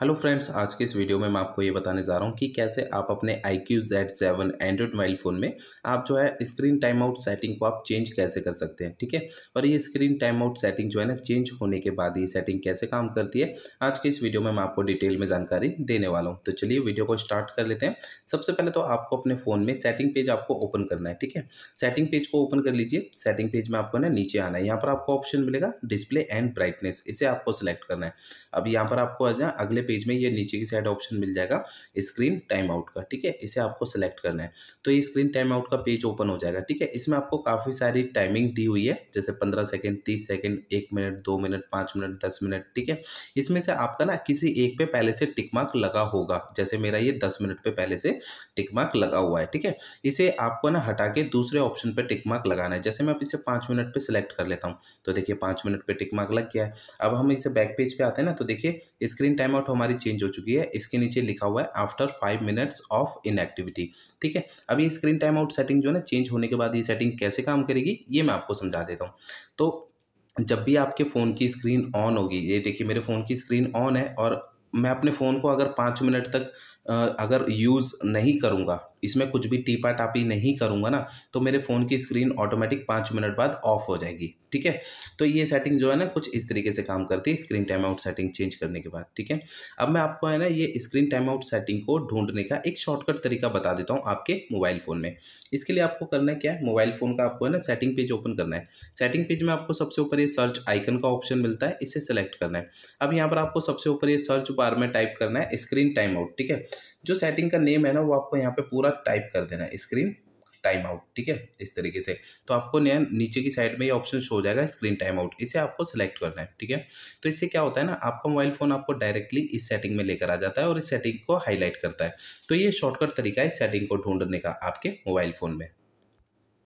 hello friends आज के इस वीडियो में मैं आपको ये बताने जा रहा हूँ कि कैसे आप अपने iQOO Z seven Android mobile phone में आप जो है स्क्रीन टाइम आउट सेटिंग को आप चेंज कैसे कर सकते हैं ठीक है और ये स्क्रीन टाइम आउट सेटिंग जो है ना चेंज होने के बाद ये सेटिंग कैसे काम करती है आज के इस वीडियो में मैं आपको डिटेल में जानकारी देने वाला हूँ तो चलिए वीडियो को स्टार्ट कर लेते हैं सबसे पहले तो आपको अपने फ़ोन में सेटिंग पेज आपको ओपन करना है ठीक है सेटिंग पेज को ओपन कर लीजिए सेटिंग पेज में आपको ना नीचे आना है यहाँ पर आपको ऑप्शन मिलेगा डिस्प्ले एंड ब्राइटनेस इसे आपको सिलेक्ट करना है अब यहाँ पर आपको अगले पेज में ये नीचे की साइड ऑप्शन मिल जाएगा स्क्रीन टाइम आउट का ठीक है इसे आपको सेलेक्ट करना है तो ये स्क्रीन टाइम आउट का पेज ओपन हो जाएगा ठीक है इसमें आपको काफ़ी सारी टाइमिंग दी हुई है जैसे पंद्रह सेकेंड तीस सेकेंड एक मिनट दो मिनट पाँच मिनट दस मिनट ठीक है इसमें से आपका ना किसी एक पे पहले से टिक मार्क लगा होगा जैसे मेरा ये दस मिनट पर पहले से टिक मार्क लगा हुआ है ठीक है इसे आपको ना हटा के दूसरे ऑप्शन पर टिक मार्क लगाना है जैसे मैं इसे पाँच मिनट पर सिलेक्ट कर लेता हूँ तो देखिए पाँच मिनट पर टिक मार्क लग गया है अब हम इसे बैक पेज पर आते हैं ना तो देखिए स्क्रीन टाइम आउट हमारी चेंज हो चुकी है इसके नीचे लिखा हुआ है after five minutes of inactivity ठीक है अब ये स्क्रीन टाइम आउट सेटिंग जो है ना चेंज होने के बाद ये सेटिंग कैसे काम करेगी ये मैं आपको समझा देता हूँ तो जब भी आपके फ़ोन की स्क्रीन ऑन होगी ये देखिए मेरे फ़ोन की स्क्रीन ऑन है और मैं अपने फ़ोन को अगर पाँच मिनट तक अगर यूज़ नहीं करूँगा इसमें कुछ भी टीपा टापी नहीं करूँगा ना तो मेरे फ़ोन की स्क्रीन ऑटोमेटिक पाँच मिनट बाद ऑफ हो जाएगी ठीक है तो ये सेटिंग जो है ना कुछ इस तरीके से काम करती है screen timeout setting change करने के बाद ठीक है अब मैं आपको है ना ये स्क्रीन टाइम आउट सेटिंग को ढूंढने का एक शॉर्टकट तरीका बता देता हूँ आपके मोबाइल फ़ोन में इसके लिए आपको करना है क्या है मोबाइल फ़ोन का आपको है ना सेटिंग पेज ओपन करना है सेटिंग पेज में आपको सबसे ऊपर ये सर्च आइकन का ऑप्शन मिलता है इसे सेलेक्ट करना है अब यहाँ पर आपको सबसे ऊपर ये सर्च बार में टाइप करना है स्क्रीन टाइम आउट ठीक है जो सेटिंग का नेम है ना वो आपको यहाँ पर पूरा आप टाइप कर देना स्क्रीन टाइम आउट ठीक है इस तरीके से तो आपको नया नीचे की साइड में ये ऑप्शन शो हो जाएगा स्क्रीन टाइम आउट इसे आपको सेलेक्ट करना है ठीक है तो इससे क्या होता है ना आपका मोबाइल फ़ोन आपको डायरेक्टली इस सेटिंग में लेकर आ जाता है और इस सेटिंग को हाईलाइट करता है तो ये शॉर्टकट तरीका है सेटिंग को ढूंढने का आपके मोबाइल फ़ोन में